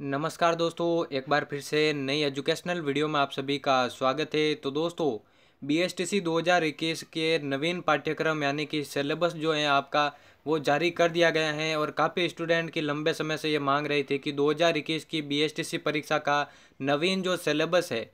नमस्कार दोस्तों एक बार फिर से नई एजुकेशनल वीडियो में आप सभी का स्वागत है तो दोस्तों बीएसटीसी 2021 के नवीन पाठ्यक्रम यानी कि सिलेबस जो है आपका वो जारी कर दिया गया है और काफ़ी स्टूडेंट की लंबे समय से ये मांग रही थी कि 2021 की बीएसटीसी परीक्षा का नवीन जो सिलेबस है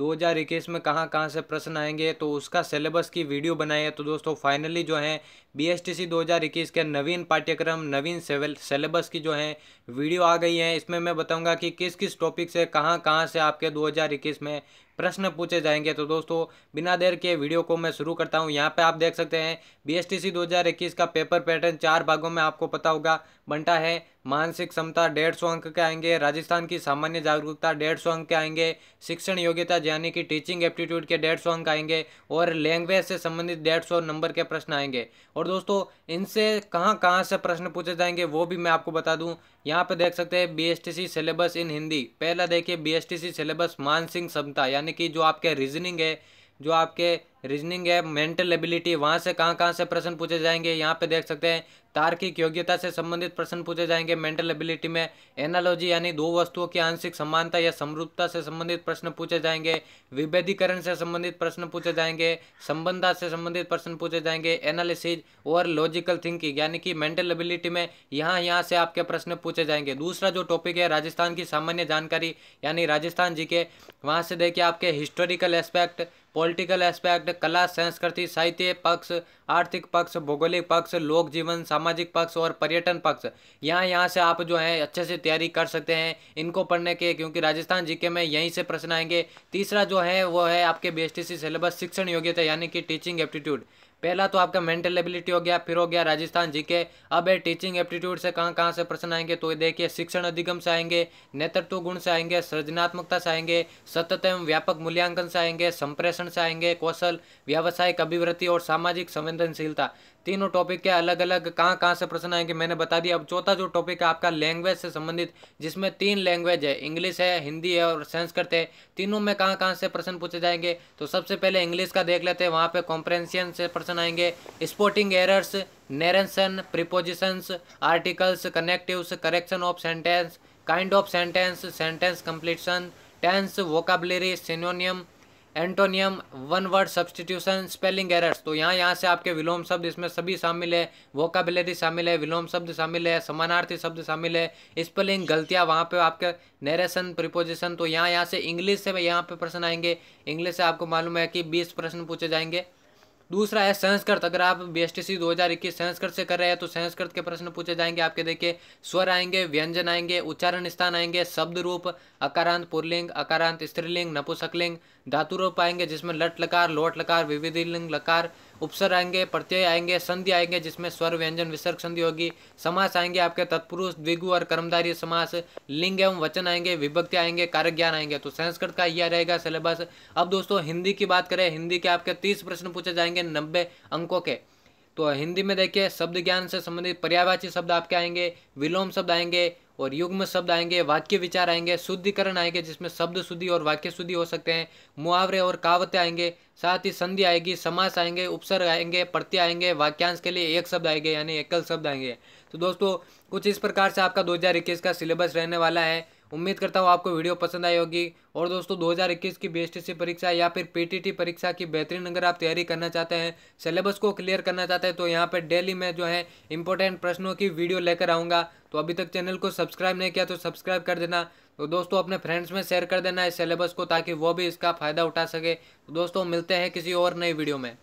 2021 में कहाँ कहाँ से प्रश्न आएंगे तो उसका सिलेबस की वीडियो बनाई है तो दोस्तों फाइनली जो है बीएसटीसी 2021 के नवीन पाठ्यक्रम नवीन सिलेबस की जो है वीडियो आ गई है इसमें मैं बताऊंगा कि किस किस टॉपिक से कहाँ कहाँ से आपके 2021 में प्रश्न पूछे जाएंगे तो दोस्तों बिना देर के वीडियो को मैं शुरू करता हूं यहाँ पे आप देख सकते हैं बीएसटीसी 2021 का पेपर पैटर्न चार भागों में आपको पता होगा बंटा है मानसिक क्षमता डेढ़ सौ अंक के आएंगे राजस्थान की सामान्य जागरूकता डेढ़ सौ अंक के आएंगे शिक्षण योग्यता यानी कि टीचिंग एप्टीट्यूड के डेढ़ सौ अंक आएंगे और लैंग्वेज से संबंधित डेढ़ सौ नंबर के प्रश्न आएंगे और दोस्तों इनसे कहाँ कहाँ से प्रश्न पूछे जाएंगे वो भी मैं आपको बता दूँ यहाँ पे देख सकते हैं बी सिलेबस इन हिंदी पहला देखिए बी सिलेबस मानसिक क्षमता यानी यानी कि जो आपके रीजनिंग है जो आपके रीजनिंग है मेंटल एबिलिटी वहाँ से कहाँ कहाँ से प्रश्न पूछे जाएंगे यहाँ पे देख सकते हैं तार्किक योग्यता से संबंधित प्रश्न पूछे जाएंगे मेंटल एबिलिटी में एनालॉजी यानी दो वस्तुओं की आंशिक समानता या समरूपता से संबंधित प्रश्न पूछे जाएंगे विभेदीकरण से संबंधित प्रश्न पूछे जाएंगे संबंधा से संबंधित प्रश्न पूछे जाएंगे एनालिसिस और लॉजिकल थिंकिंग यानी कि मेंटल एबिलिटी में यहाँ यहाँ से आपके प्रश्न पूछे जाएंगे दूसरा जो टॉपिक है राजस्थान की सामान्य जानकारी यानी राजस्थान जी के वहाँ से देखिए आपके हिस्टोरिकल एस्पेक्ट पॉलिटिकल एस्पेक्ट कला संस्कृति साहित्य पक्ष आर्थिक पक्ष भौगोलिक पक्ष लोक जीवन सामाजिक पक्ष और पर्यटन पक्ष यहाँ यहाँ से आप जो है अच्छे से तैयारी कर सकते हैं इनको पढ़ने के क्योंकि राजस्थान जीके में यहीं से प्रश्न आएंगे तीसरा जो है वो है आपके बी सिलेबस शिक्षण योग्यता यानी कि टीचिंग एप्टीट्यूड पहला तो आपका मेंटल एबिलिटी हो गया फिर हो गया राजस्थान जीके अब है टीचिंग एप्टीट्यूड से कहाँ कहाँ से प्रश्न आएंगे तो ये देखिए शिक्षण अधिगम से आएंगे नेतृत्व गुण से आएंगे सृजनात्मकता से आएंगे सतत एवं व्यापक मूल्यांकन से आएंगे संप्रेषण से आएंगे कौशल व्यावसायिक अभिवृत्ति और सामाजिक संवेदनशीलता तीनों टॉपिक के अलग अलग कहाँ कहाँ से प्रश्न आएंगे मैंने बता दिया अब चौथा जो टॉपिक है आपका लैंग्वेज से संबंधित जिसमें तीन लैंग्वेज है इंग्लिश है हिंदी है और संस्कृत है तीनों में कहाँ कहाँ से प्रश्न पूछे जाएंगे तो सबसे पहले इंग्लिश का देख लेते हैं वहाँ पर कॉम्प्रेंशियन से प्रश्न आएंगे spotting errors narration prepositions articles connectives correction of sentence kind of sentence sentence completion tense vocabulary synonym antonym one word substitution spelling errors तो यहाँ यहाँ से आपके विलोम शब्द इसमें सभी शामिल है वोकाबलरी शामिल है विलोम शब्द शामिल है समानार्थी शब्द शामिल है स्पेलिंग गलतियाँ वहाँ पे आपके नरेशन प्रिपोजिशन तो यहाँ यहाँ से इंग्लिश से यहाँ पे प्रश्न आएंगे इंग्लिश से आपको मालूम है कि बीस प्रश्न पूछे जाएंगे दूसरा है संस्कृत अगर आप बी एस टी सी दो हज़ार इक्कीस संस्कृत से कर रहे हैं तो संस्कृत के प्रश्न पूछे जाएंगे आपके देखिए स्वर आएंगे व्यंजन आएंगे उच्चारण स्थान आएंगे शब्द रूप अकारांत पुरलिंग अकारांत स्त्रीलिंग नपुसकलिंग धातु रूप आएंगे जिसमें लट लकार लोट लकार विविध लिंग लकार उपसर आएंगे प्रत्यय आएंगे संधि आएंगे जिसमें स्वर व्यंजन विसर्ग संधि होगी समास आएंगे आपके तत्पुरुष द्विगु और कर्मधारी समास लिंग एवं वचन आएंगे विभक्ति आएंगे कार्य ज्ञान आएंगे तो संस्कृत का यह रहेगा सिलेबस अब दोस्तों हिंदी की बात करें हिंदी के आपके तीस प्रश्न पूछे जाएंगे नब्बे अंकों के तो हिंदी में देखिए शब्द ज्ञान से संबंधित पर्यावाची शब्द आपके आएंगे विलोम शब्द आएंगे और युग्म शब्द आएंगे वाक्य विचार आएंगे शुद्धिकरण आएंगे जिसमें शब्द शुद्धि और वाक्य शुद्धि हो सकते हैं मुहावरे और कहावतें आएंगे साथ ही संधि आएगी समास आएंगे उपसर्ग आएंगे प्रत्यय आएंगे वाक्यांश के लिए एक शब्द आएंगे यानी एकल शब्द आएंगे तो दोस्तों कुछ इस प्रकार से आपका दो का सिलेबस रहने वाला है उम्मीद करता हूँ आपको वीडियो पसंद आई होगी और दोस्तों 2021 की बीएसटीसी परीक्षा या फिर पीटीटी परीक्षा की बेहतरीन अगर आप तैयारी करना चाहते हैं सिलेबस को क्लियर करना चाहते हैं तो यहाँ पर डेली में जो है इंपॉर्टेंट प्रश्नों की वीडियो लेकर आऊँगा तो अभी तक चैनल को सब्सक्राइब नहीं किया तो सब्सक्राइब कर देना तो दोस्तों अपने फ्रेंड्स में शेयर कर देना इस सिलेबस को ताकि वो भी इसका फ़ायदा उठा सके तो दोस्तों मिलते हैं किसी और नई वीडियो में